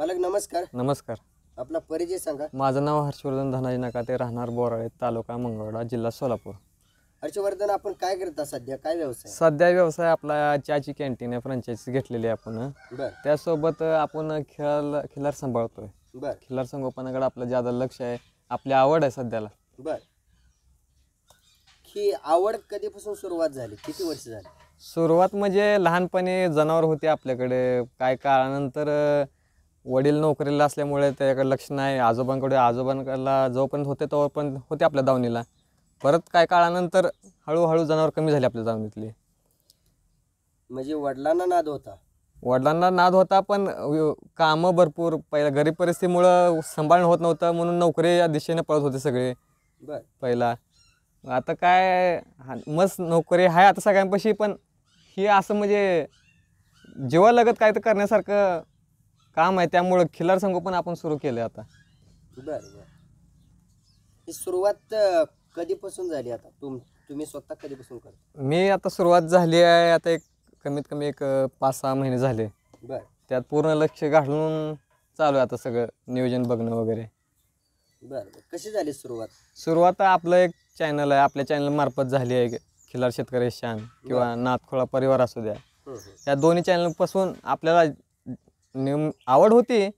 पालक नमस्कार नमस्कार आपला परिचय सांगा माझं नाव हर्षवर्धन धनाजी ते राहणार बोराळे तालुका मंगळवाडा जिल्हा सोलापूर हर्षवर्धन आपण काय करता सध्या काय व्यवसाय सध्या व्यवसाय आपला चहाची कॅन्टीन आहे फ्रँचायझी घेतलेली आपण त्यासोबत आपण खेळ खिलार सांभाळतोय खिलार संगोपनाकडे आपलं ज्यादा लक्ष आहे आपली आवड आहे सध्याला बर ही आवड कधीपासून सुरुवात झाली किती वर्ष झाली सुरुवात म्हणजे लहानपणी जनावर होते आपल्याकडे काय काळानंतर वडील नोकरीला असल्यामुळे त्याच्याकडे लक्ष नाही आजोबांकडे आजोबांकडला जोपर्यंत होते तोपर्यंत होते आपल्या दावणीला परत काय काळानंतर हळूहळू जनावर कमी झाले आपल्या दावणीतली म्हणजे वडिलांना नाद होता वडिलांना नाद होता पण कामं भरपूर पहिला गरीब परिस्थितीमुळं सांभाळणं होत नव्हतं म्हणून नोकरी या दिशेने पळत होते सगळे बरं पहिला आता काय मस्त नोकरी आहे आता सगळ्यांपाशी पण हे असं म्हणजे जेव्हा लगत काय तर करण्यासारखं काम आहे त्यामुळे खिलार संगोपन आपण सुरू केले आता ही सुरुवात कधीपासून झाली आता तुम्ही स्वतः कधीपासून करता मी आता सुरुवात झाली आहे आता एक कमीत कमी एक पाच सहा महिने झाले बर त्यात पूर्ण लक्ष घालून चालू आहे आता सगळं नियोजन बघणं वगैरे बर कशी झाली सुरुवात सुरुवात आपलं एक चॅनल आहे आपल्या चॅनल मार्फत झाली आहे खिलार शेतकरी शान किंवा नाथखोळा परिवार असू द्या या दोन्ही चॅनल पासून आपल्याला नेम आवड होती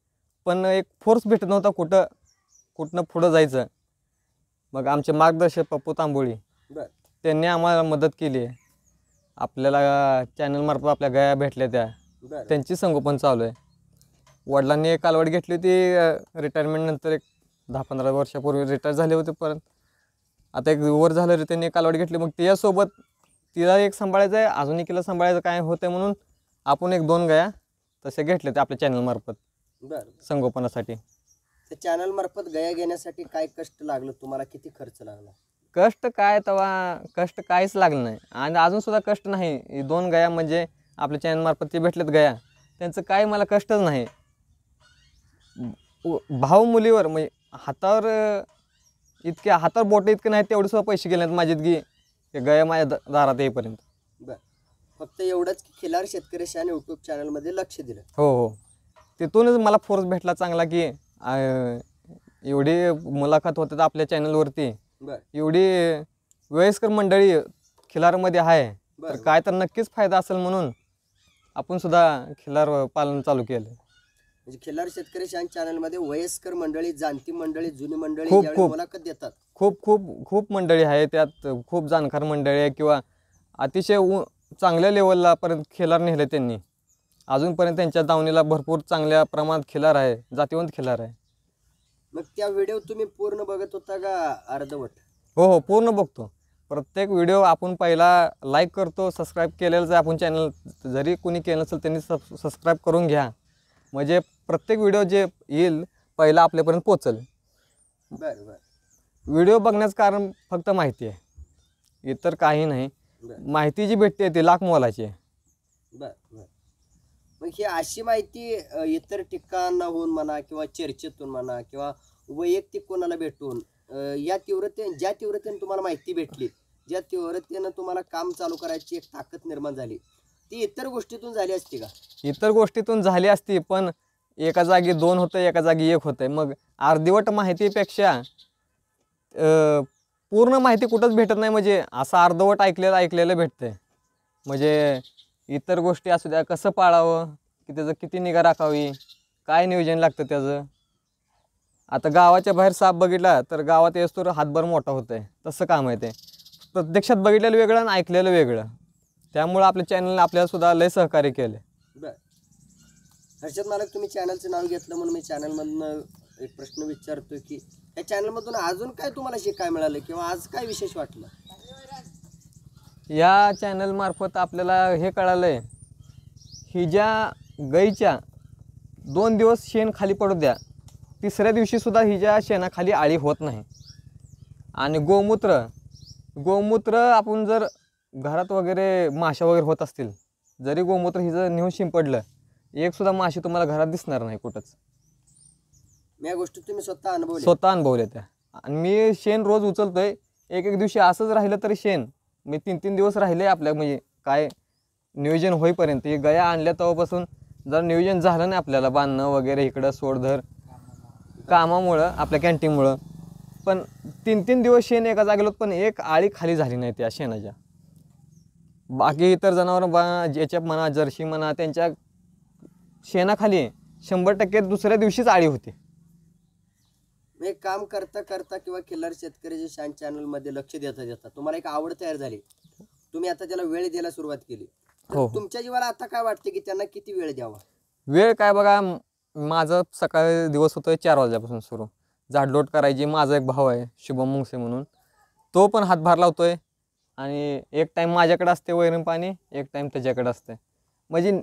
पण एक फोर्स भेटत नव्हता कुठं कुठनं पुढं जायचं मग आमचे मार्गदर्शक पप्पू तांबोळी त्यांनी आम्हाला मदत केली आपल्याला चॅनलमार्फत आपल्या गया भेटल्या त्या त्यांची संगोपन चालू आहे वडिलांनी एक आलवड घेतली होती रिटायरमेंटनंतर एक दहा पंधरा वर्षापूर्वी रिटायर झाले होते परत आता एक वर झालं रे त्यांनी आलवड घेतली मग तिच्यासोबत तिला एक सांभाळायचं आहे अजूनही तिला सांभाळायचं काय होतं म्हणून आपण एक दोन गया तसे घेतले ते आपल्या चॅनल मार्फत बरं संगोपनासाठी ते चॅनल मार्फत गया घेण्यासाठी काय कष्ट लागलं तुम्हाला किती खर्च लागला कष्ट काय तेव्हा कष्ट काहीच लागलं नाही आणि अजून सुद्धा कष्ट नाही दोन गया म्हणजे आपल्या चॅनल मार्फत ते भेटलेत गया त्यांचं काय मला कष्टच नाही भाऊ मुलीवर म्हणजे हातावर इतके हातावर बोटं इतके नाही तेवढे सुद्धा पैसे गेले नाहीत माझी इतकी ते गया माझ्या दारात येईपर्यंत फक्त एवढंच की खिलार शेतकरी शान युट्यूब मध्ये लक्ष दिलं हो हो तिथूनच मला फोर्स भेटला चांगला की एवढी मुलाखत होते आपल्या चॅनलवरती वरती एवढी वयस्कर मंडळी मध्ये आहे तर काय तर नक्कीच फायदा असेल म्हणून आपण सुद्धा खिलार पालन चालू केलं म्हणजे खिलार शेतकरी शान मध्ये वयस्कर मंडळी जाणती मंडळी जुनी मंडळी खूप, मुलाखत देतात खूप खूप खूप मंडळी आहे त्यात खूप जाणकार मंडळी आहे किंवा अतिशय चांगल्या लेवललापर्यंत पर्यंत खेळार नेले त्यांनी अजूनपर्यंत त्यांच्या दावणीला भरपूर चांगल्या प्रमाणात खेळार आहे जातीवंत खेळार आहे मग त्या व्हिडिओ तुम्ही पूर्ण बघत होता का अर्धवट हो हो पूर्ण बघतो प्रत्येक व्हिडिओ आपण पहिला लाईक करतो सबस्क्राईब केलेलं जर आपण चॅनल जरी कोणी केलं नसेल त्यांनी सब सबस्क्राईब करून घ्या म्हणजे प्रत्येक व्हिडिओ जे येईल पहिला आपल्यापर्यंत पोचल बरं बरं व्हिडिओ बघण्याचं कारण फक्त माहिती आहे इतर काही नाही माहिती जी भेटते ती लाख मोलाची बर मग ही अशी माहिती इतर ठिकाणाहून म्हणा किंवा चर्चेतून म्हणा किंवा वैयक्तिक कोणाला भेटून या तीव्रते ज्या तीव्रतेने तुम्हाला माहिती भेटली ज्या तीव्रतेनं तुम्हाला काम चालू करायची एक ताकद निर्माण झाली ती इतर गोष्टीतून झाली असती का इतर गोष्टीतून झाली असती पण एका जागी दोन होतं एका जागी एक होतंय मग अर्धीवट माहितीपेक्षा पूर्ण माहिती कुठंच भेटत नाही म्हणजे असं अर्धवट ऐकलेलं ऐकलेलं भेटते म्हणजे इतर गोष्टी असू द्या कसं पाळावं की त्याचं किती निगा राखावी काय नियोजन लागतं त्याचं आता गावाच्या बाहेर साप बघितला तर गावात येस तर हातभर मोठा होत आहे तसं काम आहे ते प्रत्यक्षात बघितलेलं वेगळं आणि ऐकलेलं वेगळं त्यामुळं आपल्या चॅनलने आपल्यालासुद्धा लय सहकार्य केले हर्षद मालक तुम्ही चॅनलचं नाव घेतलं म्हणून मी चॅनलमधनं एक प्रश्न विचारतो की या मधून अजून काय तुम्हाला शिकाय मिळालं किंवा आज काय विशेष वाटलं या चॅनल मार्फत आपल्याला हे कळालंय ही ज्या गईच्या दोन दिवस शेण खाली पडू द्या तिसऱ्या दिवशी दिवशीसुद्धा हिच्या शेणाखाली आळी होत नाही आणि गोमूत्र गोमूत्र आपण जर घरात वगैरे माशा वगैरे होत असतील जरी गोमूत्र हिचं नेऊन शिंपडलं एकसुद्धा माशी तुम्हाला घरात दिसणार नाही कुठंच तुम्ही स्वतः अनुभवल्या स्वतः त्या आणि मी शेण रोज उचलतोय एक एक दिवशी असंच राहिलं तरी शेण मी तीन तीन दिवस राहिले आपल्या म्हणजे काय नियोजन होईपर्यंत हे गया आणल्या तेव्हापासून जर नियोजन झालं नाही आपल्याला बांधणं वगैरे इकडं सोडधर कामामुळं आपल्या कॅन्टीनमुळं पण तीन तीन दिवस शेण एका जागेलोत पण एक आळी खाली झाली नाही त्या शेणाच्या बाकी इतर जनावर बा म्हणा जर्शी म्हणा त्यांच्या शेणाखाली शंभर टक्के दुसऱ्या दिवशीच आळी होती मी काम करता करता किंवा खिल्लार शेतकरी जे शान मध्ये लक्ष देता देता तुम्हाला एक आवड तयार झाली तुम्ही आता त्याला वेळ द्यायला सुरुवात केली हो, हो. तुमच्या जीवाला आता काय वाटते की त्यांना किती वेळ द्यावा वेळ काय बघा माझं सकाळी दिवस होतोय चार वाजल्यापासून सुरू झाडलोट करायची माझा एक भाव आहे शुभम मुंगसे म्हणून तो पण हातभार लावतोय आणि एक टाईम माझ्याकडे असते वैरण पाणी एक टाईम त्याच्याकडे असते म्हणजे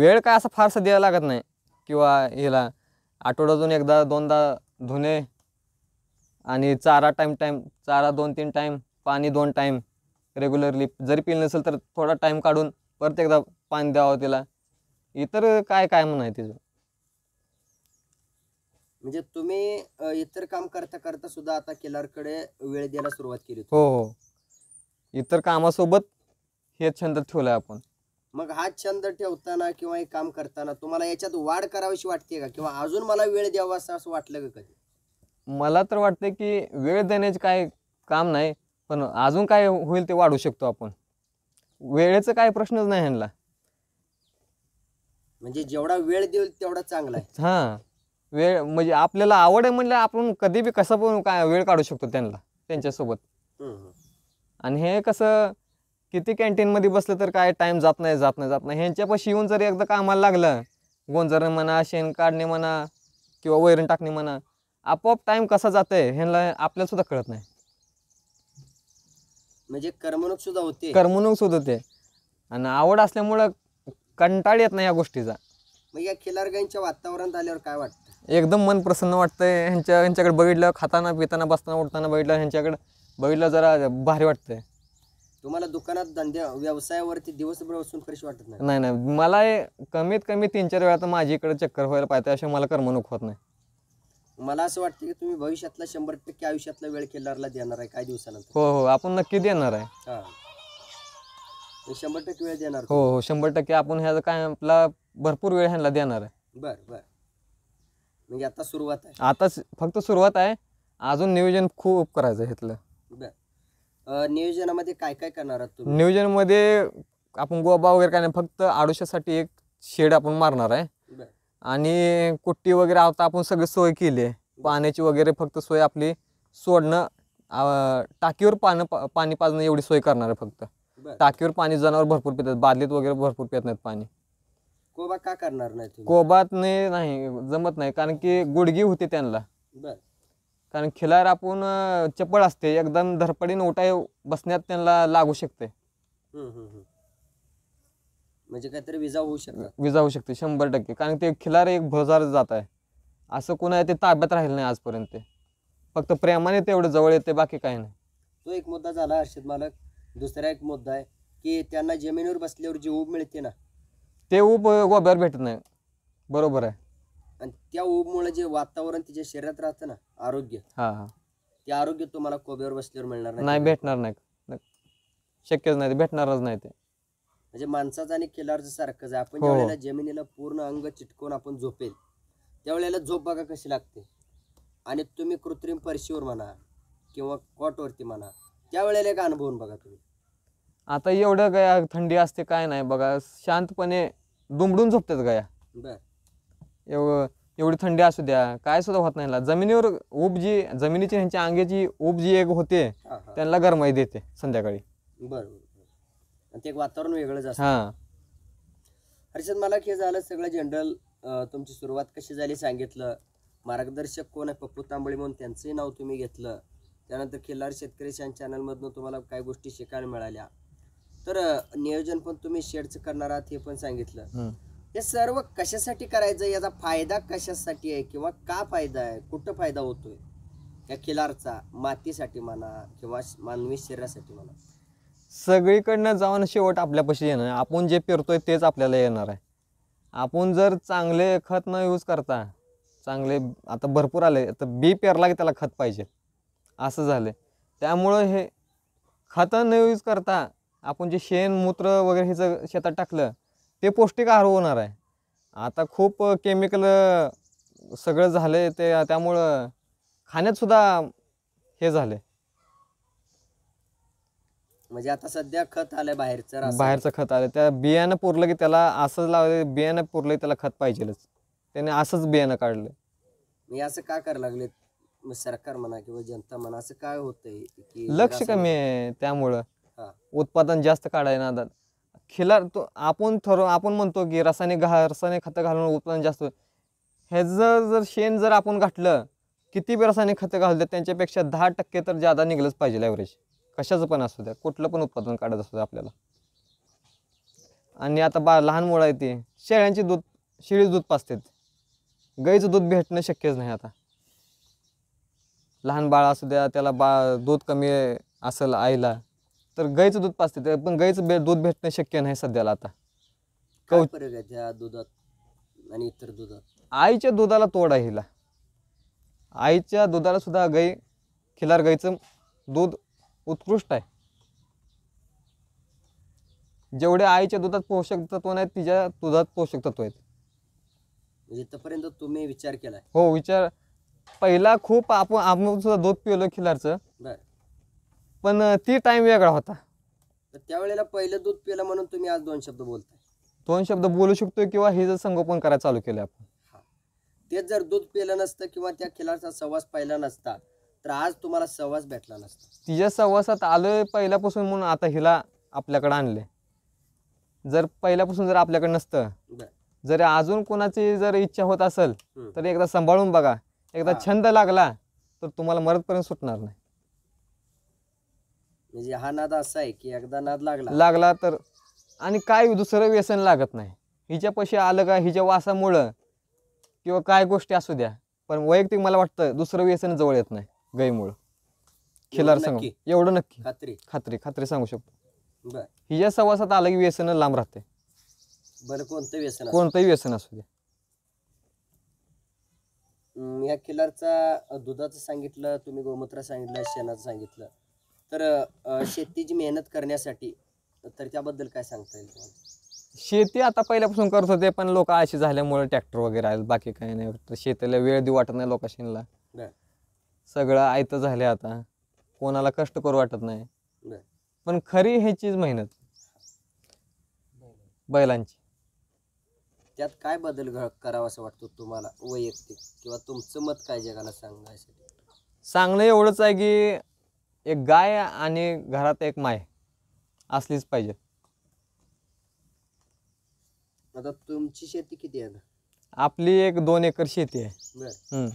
वेळ काय असं फारसं द्यायला लागत नाही किंवा ह्याला आठवड्यातून एकदा दोनदा धुणे आणि चारा टाईम टाईम चारा दोन तीन टाईम पाणी दोन टाईम रेग्युलरली जरी पिल नसेल तर थोडा टाईम काढून परत एकदा पाणी द्यावं तिला इतर काय काय म्हणाय तिचं म्हणजे तुम्ही इतर काम करता करता सुद्धा आता केलरकडे वेळ द्यायला सुरुवात केली हो हो इतर कामासोबत हे छंद ठेवलाय आपण मग हा छंद ठेवताना किंवा हे काम करताना तुम्हाला याच्यात वाढ करावीशी वाटते का किंवा अजून मला वेळ द्यावा असं असं वाटलं का कधी मला तर वाटतं की वेळ देण्याचे काय काम नाही पण अजून काय होईल ते वाढू शकतो आपण वेळेचं काय प्रश्नच नाही ह्यांना म्हणजे जेवढा वेळ देईल तेवढा चांगला आहे हा वेळ म्हणजे आपल्याला आवड आहे म्हणजे आपण कधी बी कसं पण काय वेळ काढू शकतो त्यांना त्यांच्यासोबत आणि हे कसं किती कॅन्टीन मध्ये बसलं तर काय टाईम जात नाही जात नाही जात नाही ह्यांच्यापाशी येऊन जर एकदा कामाला लागलं गोंजरण म्हणा शेण काढणे म्हणा किंवा वैरण टाकणे म्हणा आपोआप टाइम कसा जात आहे ह्यांना आपल्याला सुद्धा कळत नाही म्हणजे करमणूक सुद्धा होते करमणूक सुद्धा होते आणि आवड असल्यामुळं कंटाळ येत नाही या गोष्टीचा मग या खिलारगाईंच्या वातावरणात आल्यावर काय वाटतं एकदम मन प्रसन्न वाटतंय ह्यांच्या ह्यांच्याकडे बघितलं खाताना पिताना बसताना उठताना बघितलं ह्यांच्याकडे बघितलं जरा भारी वाटतंय तुम्हाला दुकानात धंद्या व्यवसायावरती दिवसभर बसून फ्रेश वाटत नाही नाही नाही मला कमीत कमी तीन चार वेळा तर माझी इकडे चक्कर व्हायला पाहिजे असे मला करमणूक होत नाही मला असं वाटतं की तुम्ही भविष्यातला शंभर टक्के आयुष्यातला वेळ किल्लारला देणार आहे काही दिवसानंतर हो हो आपण नक्की देणार आहे हा शंभर टक्के वेळ देणार हो हो शंभर टक्के आपण ह्याचा काय आपला भरपूर वेळ ह्यांना देणार आहे बर बर म्हणजे आता सुरुवात आहे आताच फक्त सुरुवात आहे अजून नियोजन खूप करायचं घेतलं बर नियोजनामध्ये काय काय करणार आहात तुम्ही नियोजनमध्ये आपण गोबा वगैरे काय नाही फक्त आडोशासाठी एक शेड आपण मारणार आहे आणि कुट्टी वगैरे आता आपण सगळी सोय केली आहे पाण्याची वगैरे फक्त सोय आपली सोडणं टाकीवर पान पाणी पाजणं एवढी सोय करणार आहे फक्त टाकीवर पाणी जनावर भरपूर पितात बादलीत वगैरे भरपूर पित नाहीत पाणी कोबा का करणार नाही तुम्ही नाही जमत नाही कारण की गुडगी होती त्यांना कारण खिलार आपण चपळ असते एकदम धरपडीन उठाय बसण्यात त्यांना लागू शकते म्हणजे काहीतरी विजा होऊ शकते विजा होऊ शकते शंभर टक्के कारण ते खिलार एक भजार जात आहे असं आहे ते ताब्यात राहिलं नाही आजपर्यंत फक्त प्रेमाने तेवढं जवळ येते बाकी काही नाही तो एक मुद्दा झाला हर्षद मालक दुसरा एक मुद्दा आहे की त्यांना जमिनीवर बसल्यावर जी ऊब मिळते ना ते ऊब गोब्यावर भेटत नाही बरोबर आहे आणि त्या ऊबमुळे जे वातावरण तिच्या शरीरात राहतं ना आरोग्य हा ते आरोग्य तुम्हाला कोबीवर बसल्यावर मिळणार नाही भेटणार नाही शक्यच नाही भेटणारच नाही ते म्हणजे माणसाचं आणि किल्लारचं सारखंच आहे आपण हो. ज्यावेळेला जमिनीला पूर्ण अंग चिटकून आपण झोपेल त्यावेळेला झोप बघा कशी लागते आणि तुम्ही कृत्रिम परशीवर म्हणा किंवा कॉटवरती म्हणा त्यावेळेला एक अनुभवून बघा तुम्ही आता एवढं गया थंडी असते काय नाही बघा शांतपणे दुमडून झोपतात गया बर एवढं एवढी थंडी असू द्या काय सुद्धा होत नाही जमिनीवर ऊब जी जमिनीची ह्यांच्या अंगेची ऊब जी एक होते त्यांना गरमाई देते संध्याकाळी बरोबर ते एक वातावरण वेगळच हा हां हर्षद मला हे झालं सगळं जनरल तुमची सुरुवात कशी झाली सांगितलं मार्गदर्शक कोण आहे पप्पू तांबळी म्हणून त्यांचंही नाव तुम्ही घेतलं त्यानंतर खिल्लार शेतकरी चॅनल चॅनलमधनं तुम्हाला काही गोष्टी शिकायला मिळाल्या तर नियोजन पण तुम्ही शेडचं करणार आहात हे पण सांगितलं हे सर्व कशासाठी करायचं याचा फायदा कशासाठी आहे किंवा का फायदा आहे कुठं फायदा होतोय या खिलारचा मातीसाठी म्हणा किंवा मानवी शरीरासाठी म्हणा सगळीकडनं जाऊन शेवट आपल्यापाशी येणार आपण जे पेरतोय तेच आपल्याला येणार आहे आपण जर चांगले खत न यूज करता चांगले आता भरपूर आले तर बी पेरला की त्याला खत पाहिजे असं झालं त्यामुळं हे खत न यूज करता आपण जे शेण मूत्र वगैरे ह्याचं शेतात टाकलं ते पौष्टिक आहार होणार आहे आता खूप केमिकल सगळं झालं ते त्यामुळं सुद्धा हे झाले म्हणजे आता सध्या खत आलंय बाहेरचं बाहेरचं खत आलं त्या बियाणं पुरलं की त्याला असंच लावलं बियाणं पुरलं त्याला खत पाहिजेलच त्याने असंच बियाणं काढलं मी असं का करायला लागले सरकार म्हणा किंवा जनता म्हणा असं काय होतंय लक्ष कमी आहे त्यामुळं उत्पादन जास्त काढायला खिला तो आपण ठरव आपण म्हणतो की रासायनिक घा रासायनिक खतं घालून उत्पादन जास्त हे जर जर शेण जर आपण घातलं किती बी रासायनिक खतं घालतात त्यांच्यापेक्षा दहा टक्के तर जादा निघलंच पाहिजे ॲव्हरेज कशाचं पण असू द्या कुठलं पण उत्पादन काढत असू द्या आपल्याला आणि आता बा लहान मुळं आहे ते शेळ्यांची दूध शेळी दूध पाचतात गाईचं दूध भेटणं शक्यच नाही आता लहान बाळ असू द्या त्याला बाळ दूध कमी असेल आईला तर गाईचं दूध पाचते तर पण गाईचं दूध भेटणं शक्य नाही सध्याला आता दुधात आणि इतर दुधात आईच्या दुधाला तोड आहे हिला आईच्या दुधाला सुद्धा गाई खिलार गाईचं दूध उत्कृष्ट आहे जेवढे आईच्या दुधात पोषक तत्व नाही तिच्या दुधात पोषक तत्व आहेत म्हणजे इथपर्यंत तुम्ही विचार केला हो विचार पहिला खूप आपण आपण सुद्धा दूध पिलो खिलारचं पण ती टाइम वेगळा होता त्यावेळेला पहिलं दूध पिलं म्हणून तुम्ही आज दोन शब्द बोलताय दोन शब्द बोलू शकतो किंवा हे जर संगोपन करायला चालू केलं आपण तेच जर दूध पिलं नसतं किंवा त्या खिलाडचा सहवास पाहिला नसता तर आज तुम्हाला सहवास भेटला नसता तिच्या सहवासात आलोय पहिल्यापासून म्हणून आता हिला आपल्याकडे आणले जर पहिल्यापासून जर आपल्याकडे नसतं जर अजून कोणाची जर इच्छा होत असेल तर एकदा सांभाळून बघा एकदा छंद लागला तर तुम्हाला मरतपर्यंत सुटणार नाही म्हणजे हा नाद असा आहे की एकदा नाद लागला लागला तर आणि काय दुसरं व्यसन लागत नाही हिच्या हिच्यापाशी आलं का हिच्या वासामुळं किंवा काय गोष्टी असू द्या पण वैयक्तिक मला वाटतं दुसरं व्यसन जवळ येत नाही गईमुळं खिलार सांग एवढं नक्की खात्री खात्री खात्री सांगू शकतो हिच्या सवासात आलं की व्यसन लांब राहते बरं कोणतं व्यसन कोणतंही व्यसन असू द्या या खिलारचा दुधाचं सांगितलं तुम्ही गोमूत्र सांगितलं शेणाचं सांगितलं तर शेतीची मेहनत करण्यासाठी तर त्याबद्दल काय सांगता येईल तुम्हाला शेती आता पहिल्यापासून करत होते पण लोक अशी झाल्यामुळे ट्रॅक्टर वगैरे आले बाकी काही नाही तर शेतीला वेळ देऊ वाटत नाही लोकांशीला सगळं आयतं झालं आता कोणाला कष्ट करू वाटत नाही पण खरी हे चीज मेहनत बैलांची त्यात काय बदल करावा असं वाटतो तुम्हाला वैयक्तिक किंवा तुमचं मत काय जगाला सांगायचं सांगणं एवढंच आहे की एक गाय आणि घरात एक माय असलीच पाहिजे आता तुमची शेती किती आहे आपली एक दोन एकर शेती आहे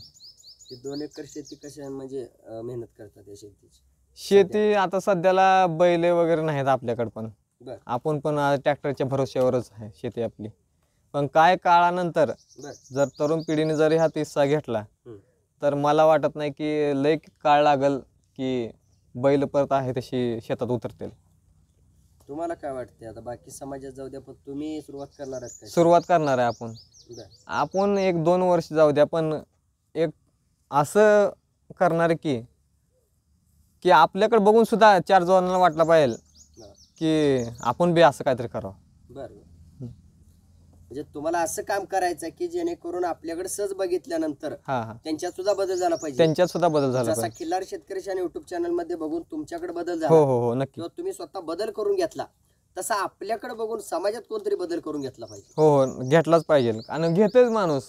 दोन एकर शेती कशा म्हणजे मेहनत करतात या शेतीची शेती आता सध्याला बैले वगैरे नाहीत आपल्याकडे पण आपण पण ट्रॅक्टरच्या भरोश्यावरच आहे शेती आपली पण काय काळानंतर जर तरुण पिढीने जर हा किस्सा घेतला तर मला वाटत नाही की लय काळ लागल की बैल परत आहे तशी शेतात उतरतील तुम्हाला काय वाटते आता बाकी समाजात जाऊ द्या पण तुम्ही सुरुवात करणार आहात सुरुवात करणार आहे आपण आपण एक दोन वर्ष जाऊ द्या पण एक असं करणार की की आपल्याकडे बघून सुद्धा चार जणांना वाटलं पाहिजे की आपण बी असं काहीतरी करावं बरं म्हणजे तुम्हाला असं काम करायचं की जेणेकरून आपल्याकडे सहज बघितल्यानंतर त्यांच्यात सुद्धा बदल झाला पाहिजे त्यांच्यात सुद्धा बदल झाला जसा खिल्लार शेतकरी युट्यूब चॅनल मध्ये बघून तुमच्याकडे बदल झाला हो, हो, हो तुम्ही स्वतः बदल करून घेतला तसा आपल्याकडे बघून समाजात कोणतरी बदल करून घेतला पाहिजे हो, हो घेतलाच पाहिजे आणि घेतेच माणूस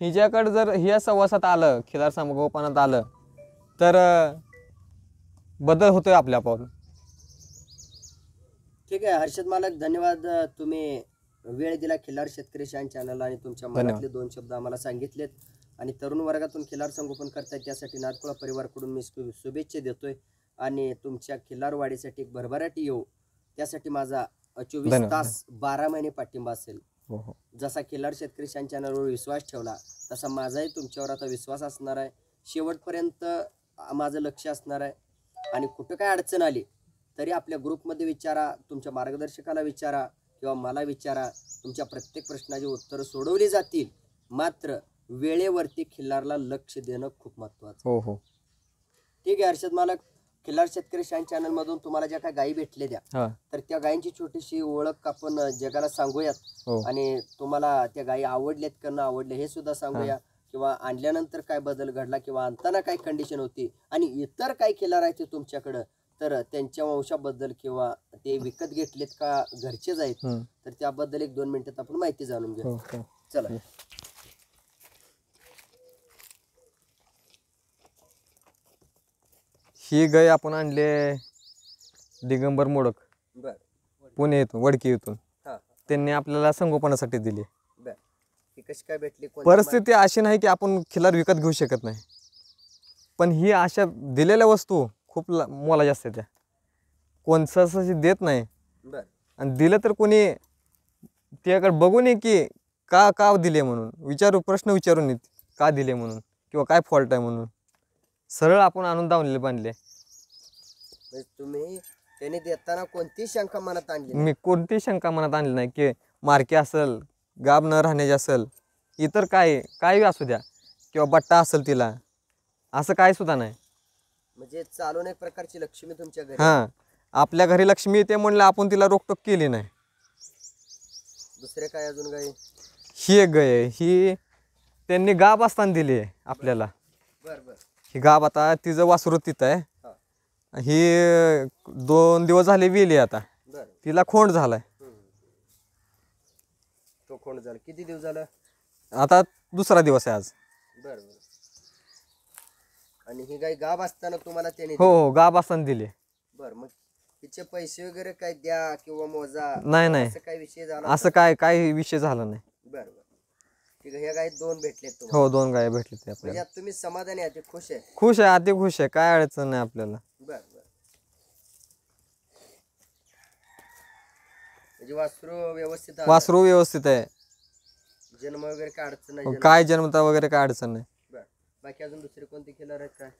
हिच्याकडे जर ह्या सहवासात आलं खिलार समगोपनात आलं तर बदल होतोय आपल्या पाहून ठीक आहे हर्षद मालक धन्यवाद तुम्ही वेळ दिला खिल्लार शेतकरी शान चॅनलला आणि तुमच्या मनातले दोन शब्द आम्हाला सांगितलेत आणि तरुण वर्गातून खिल्लार संगोपन करताय त्यासाठी नागपुरा परिवारकडून मी शुभेच्छा देतोय आणि तुमच्या खिल्लार वाढीसाठी भरभराटी येऊ त्यासाठी माझा चोवीस तास बारा महिने पाठिंबा असेल हो, हो. जसा खिल्लार शेतकरी शान चॅनलवर विश्वास ठेवला तसा माझाही तुमच्यावर आता विश्वास असणार आहे शेवटपर्यंत माझं लक्ष असणार आहे आणि कुठं काय अडचण आली तरी आपल्या ग्रुपमध्ये विचारा तुमच्या मार्गदर्शकाला विचारा किंवा मला विचारा तुमच्या प्रत्येक प्रश्नाची उत्तरं सोडवली जातील मात्र वेळेवरती खिल्लारला लक्ष देणं खूप महत्वाचं हो हो ठीक आहे हर्षद मालक खिल्लार शेतकरी शान चॅनल मधून तुम्हाला ज्या काही गायी भेटले द्या तर त्या गायींची छोटीशी ओळख आपण जगाला सांगूयात हो. आणि तुम्हाला त्या गायी आवडल्यात का न आवडल्या हे सुद्धा सांगूया किंवा आणल्यानंतर काय बदल घडला किंवा आणताना काय कंडिशन होती आणि इतर काय खिल्लार आहे ते तुमच्याकडं तर त्यांच्या वंशाबद्दल किंवा ते विकत घेतलेत का घरचेच आहेत तर त्याबद्दल एक दोन मिनिटात आपण माहिती जाणून घेऊ हो, हो. चला हो. ही गाय आपण आणले दिगंबर मोडक पुणे येथून वडकी येथून त्यांनी आपल्याला संगोपनासाठी दिली कशी काय भेटली परिस्थिती अशी नाही की आपण खिलार विकत घेऊ शकत नाही पण ही अशा दिलेल्या वस्तू खूप ला- जास्त त्या कोणसं असं देत नाही आणि दिलं तर कोणी त्याकडे बघून नये की का का दिले म्हणून विचारू प्रश्न विचारून येत का दिले म्हणून किंवा काय फॉल्ट आहे म्हणून सरळ आपण आणून दावलेले बांधले म्हणजे तुम्ही त्याने देताना कोणती शंका मनात आणली मी कोणती शंका मनात आणली नाही की मार्के असेल गाब न राहण्याची असेल इतर काय काही असू द्या किंवा बट्टा असेल तिला असं काय सुद्धा नाही म्हणजे चालून एक प्रकारची लक्ष्मी तुमच्या घरी हा आपल्या घरी लक्ष्मी येते म्हणलं आपण तिला रोकटोक केली नाही दुसरे काय अजून गाय ही एक ही त्यांनी गाब असताना दिली आहे आपल्याला बर बर ही गाब आता तिचं वासरू तिथं आहे ही दोन दिवस झाले वेली आता तिला खोंड झालाय तो खोंड झाला किती दिवस झाला आता दुसरा दिवस आहे आज बर बर आणि ही गाय गाब असताना तुम्हाला त्याने हो हो गाब असताना दिली बर मग तिचे पैसे वगैरे काय द्या किंवा मोजा नाही नाही असं काय विषय झाला असं काय काय विषय झाला नाही बर बर ह्या गाय दोन भेटले हो दोन गाय भेटले म्हणजे तुम्ही समाधानी आहात खुश आहे खुश आहे अति खुश आहे काय अडचण नाही आपल्याला बर बर म्हणजे वासरू व्यवस्थित वासरू व्यवस्थित आहे जन्म वगैरे काय अडचण नाही हो, काय जन्मता वगैरे काय अडचण नाही बाकी अजून दुसरे कोणते खेळणार आहेत काय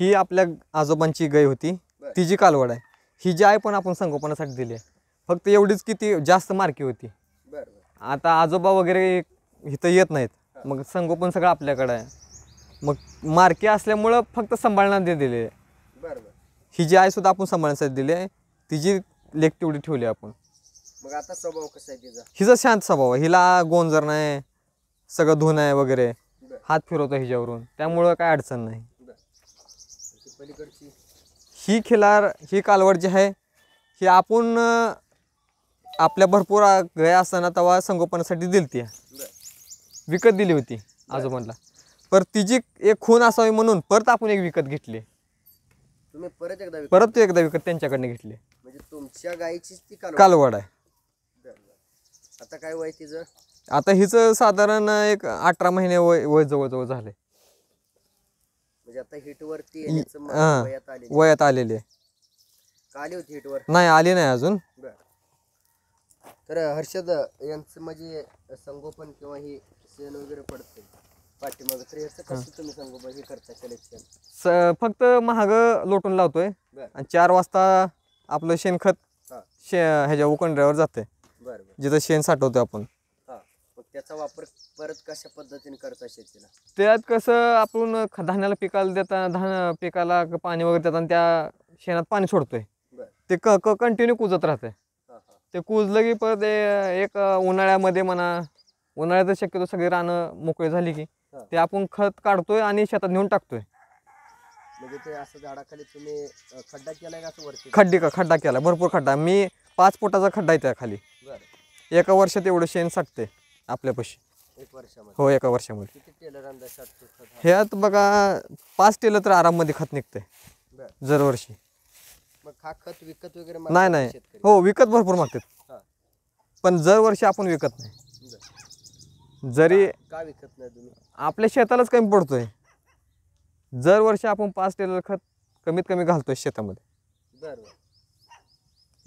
ही आपल्या आजोबांची गाय होती ती जी कालवड आहे ही जी आहे पण आपण संगोपनासाठी दिली आहे फक्त एवढीच की ती जास्त मार्की होती आता आजोबा वगैरे इथं येत नाहीत मग संगोपन सगळं आपल्याकडं आहे मग मार्की असल्यामुळं फक्त सांभाळणार दिले आहे ही जी आहे सुद्धा आपण सांभाळण्यासाठी दिली आहे तिची जी लेख तेवढी ठेवली आपण मग आता स्वभाव कसा आहे तिचा हिचा शांत स्वभाव आहे हिला गोंजर नाही सगळं धुणं आहे वगैरे हात फिरवतो हिच्यावरून त्यामुळं काय अडचण नाही ही खिलार ही कालवड जी आहे ही आपण आपल्या भरपूर आ- असताना तेव्हा संगोपनासाठी ती विकत दिली होती आजोबांना पर तिची एक खून असावी म्हणून परत आपण एक विकत घेतली तुम्ही परत एकदा विकत- परत एकदा विकत त्यांच्याकडनं घेतली म्हणजे तुमच्या गायीची ती कालवड आहे आता काय वय तिचं आता हिच साधारण एक अठरा महिने वय वय जवळजवळ झाले म्हणजे आता हिटवरती येण्याचं वयात आलेली आहे आली होती हिटवर नाही आली नाही अजून तर हर्षद यांचं म्हणजे संगोपन किंवा ही सेन वगैरे पडते फक्त महाग लोटून लावतोय आणि चार वाजता आपलं शेणखत शे ह्याच्या उकंड्यावर जाते जिथं शेण साठवतो आपण त्याचा वापर परत कशा पद्धतीने करता शेतीला त्यात कसं आपण धान्याला पिकाला देताना धान पिकाला पाणी वगैरे देताना त्या शेणात पाणी सोडतोय ते क क कंटिन्यू कुजत राहते ते कुजलं की परत एक उन्हाळ्यामध्ये म्हणा उन्हाळ्यात शक्यतो सगळी रानं मोकळी झाली की ते आपण खत काढतोय आणि शेतात नेऊन टाकतोय म्हणजे खड्डा का खड्डे का खड्डा केला भरपूर खड्डा मी पाच फुटाचा खड्डा आहे त्या खाली एका वर्षात एवढं शेण साठते आपल्या पशी हो एका वर्षामध्ये ह्यात बघा पाच टेलर तर आराममध्ये खत निघतंय दरवर्षी खत विकत वगैरे नाही नाही हो विकत भरपूर मागतात पण पण दरवर्षी आपण विकत नाही जरी का विकत नाही तुम्ही आपल्या शेतालाच कमी पडतोय जर वर्ष आपण पाच टेलर खत कमीत कमी घालतोय शेतामध्ये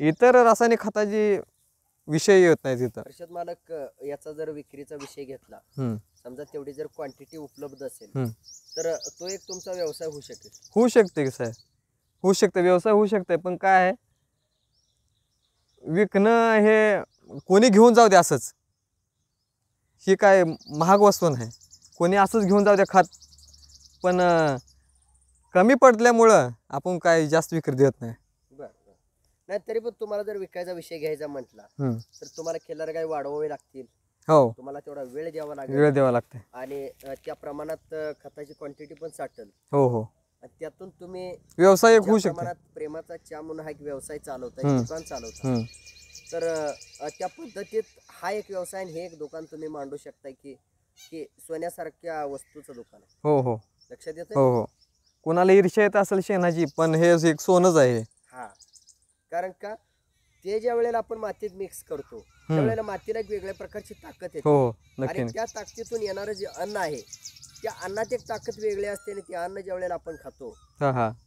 इतर रासायनिक खताची विषय येत नाही तिथं शेत मालक याचा जर विक्रीचा विषय घेतला समजा तेवढी जर क्वांटिटी उपलब्ध असेल तर तो एक तुमचा व्यवसाय होऊ शकेल होऊ शकते की साहेब होऊ शकते व्यवसाय होऊ शकते पण काय आहे विकणं हे कोणी घेऊन जाऊ दे असंच ही काय महाग वस्तू नाही कोणी असंच घेऊन जाऊ द्या खात पण कमी पडल्यामुळं आपण काय जास्त विक्री देत नाही नाही तरी पण तुम्हाला जर विकायचा विषय घ्यायचा म्हटला तर तुम्हाला खेळ काही वाढवावे लागतील हो तुम्हाला तेवढा वेळ द्यावा लागेल वेळ द्यावा लागते आणि त्या प्रमाणात खताची क्वांटिटी पण साठल हो हो त्यातून तुम्ही व्यवसाय होऊ शकता प्रेमाचा चहा म्हणून हा एक व्यवसाय चालवता दुकान चालवता तर त्या पद्धतीत हा एक व्यवसाय आणि हे एक दुकान तुम्ही मांडू शकता की की सोन्यासारख्या वस्तूचं दुकान आहे हो हो लक्षात येतं हो हो कोणाला ईर्ष्या येत असेल शेणाची पण हे एक सोनच आहे हा कारण का ते ज्या वेळेला आपण मातीत मिक्स करतो त्यावेळेला मातीला एक वेगळ्या प्रकारची ताकद येते हो आणि त्या ताकदीतून येणारं जे अन्न आहे त्या अन्नात एक ताकद वेगळी असते आणि ते अन्न ज्या वेळेला आपण खातो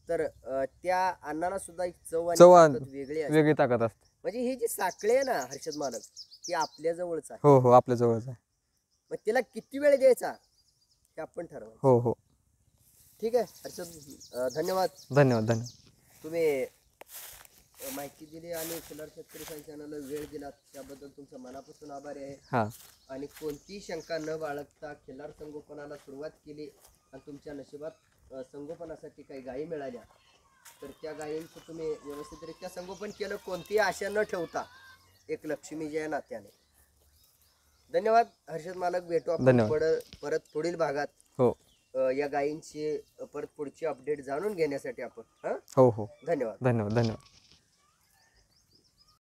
तर त्या अन्नाला सुद्धा एक चव आणि वेगळी वेगळी ताकद असते म्हणजे ही जी साखळी आहे ना हर्षद मानक ती आपल्या जवळच आहे हो हो आपल्या जवळच आहे मग तिला किती वेळ द्यायचा हे आपण ठरवा हो हो ठीक आहे हर्षद धन्यवाद धन्यवाद धन्यवाद तुम्ही माहिती दिली आणि कुलार शेतकरी संचालनाला वेळ दिला त्याबद्दल तुमचा मनापासून आभारी आहे आणि कोणतीही शंका न बाळगता खिल्लार संगोपनाला सुरुवात केली आणि तुमच्या नशिबात संगोपनासाठी काही गायी मिळाल्या तर त्या गायींचं तुम्ही व्यवस्थितरित्या संगोपन केलं कोणतीही आशा न ठेवता एक लक्ष्मी जय नात्याने धन्यवाद हर्षद मालक भेटू आपण परत पुढील भागात हो या गायींची परत पुढची अपडेट जाणून घेण्यासाठी आपण हो हो धन्यवाद धन्यवाद धन्यवाद